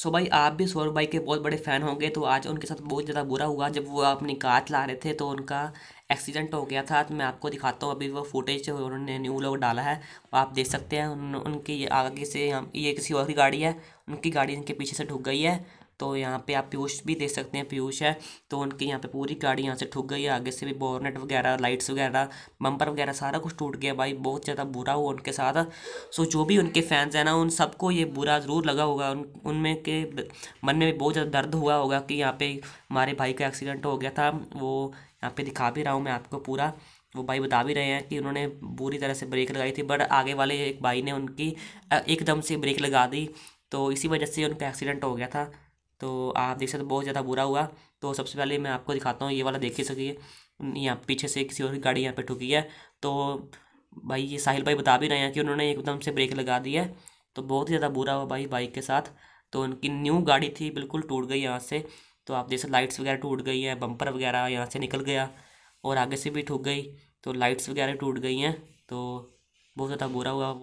सो भाई आप भी सौरभ भाई के बहुत बड़े फ़ैन होंगे तो आज उनके साथ बहुत ज़्यादा बुरा हुआ जब वो अपनी कार चला रहे थे तो उनका एक्सीडेंट हो गया था तो मैं आपको दिखाता हूँ अभी वो फुटेज उन्होंने न्यू लोग डाला है आप देख सकते हैं उन, उनकी आगे से ये किसी और की गाड़ी है उनकी गाड़ी इनके पीछे से ढुक गई है तो यहाँ पे आप पीयूष भी देख सकते हैं पीयूष है तो उनके यहाँ पे पूरी गाड़ी यहाँ से ठुक गई है आगे से भी बॉर्नेट वगैरह लाइट्स वगैरह बम्पर वगैरह सारा कुछ टूट गया भाई बहुत ज़्यादा बुरा हुआ उनके साथ सो जो भी उनके फैंस हैं ना उन सबको ये बुरा ज़रूर लगा होगा उन उनमें के मन में बहुत ज़्यादा दर्द हुआ होगा कि यहाँ पर हमारे भाई का एक्सीडेंट हो गया था वो यहाँ पर दिखा भी रहा हूँ मैं आपको पूरा वो भाई बता भी रहे हैं कि उन्होंने बुरी तरह से ब्रेक लगाई थी बट आगे वाले एक भाई ने उनकी एकदम से ब्रेक लगा दी तो इसी वजह से उनका एक्सीडेंट हो गया था तो आप देख सकते बहुत ज़्यादा बुरा हुआ तो सबसे पहले मैं आपको दिखाता हूँ ये वाला देख ही सकिए यहाँ पीछे से किसी और की गाड़ी यहाँ पर ठुकी है तो भाई ये साहिल भाई बता भी रहे हैं कि उन्होंने एकदम से ब्रेक लगा दिया है तो बहुत ही ज़्यादा बुरा हुआ भाई बाइक के साथ तो उनकी न्यू गाड़ी थी बिल्कुल टूट गई यहाँ से तो आप जैसे लाइट्स वगैरह टूट गई हैं बम्पर वगैरह यहाँ से निकल गया और आगे से भी ठुक गई तो लाइट्स वगैरह टूट गई हैं तो बहुत ज़्यादा बुरा हुआ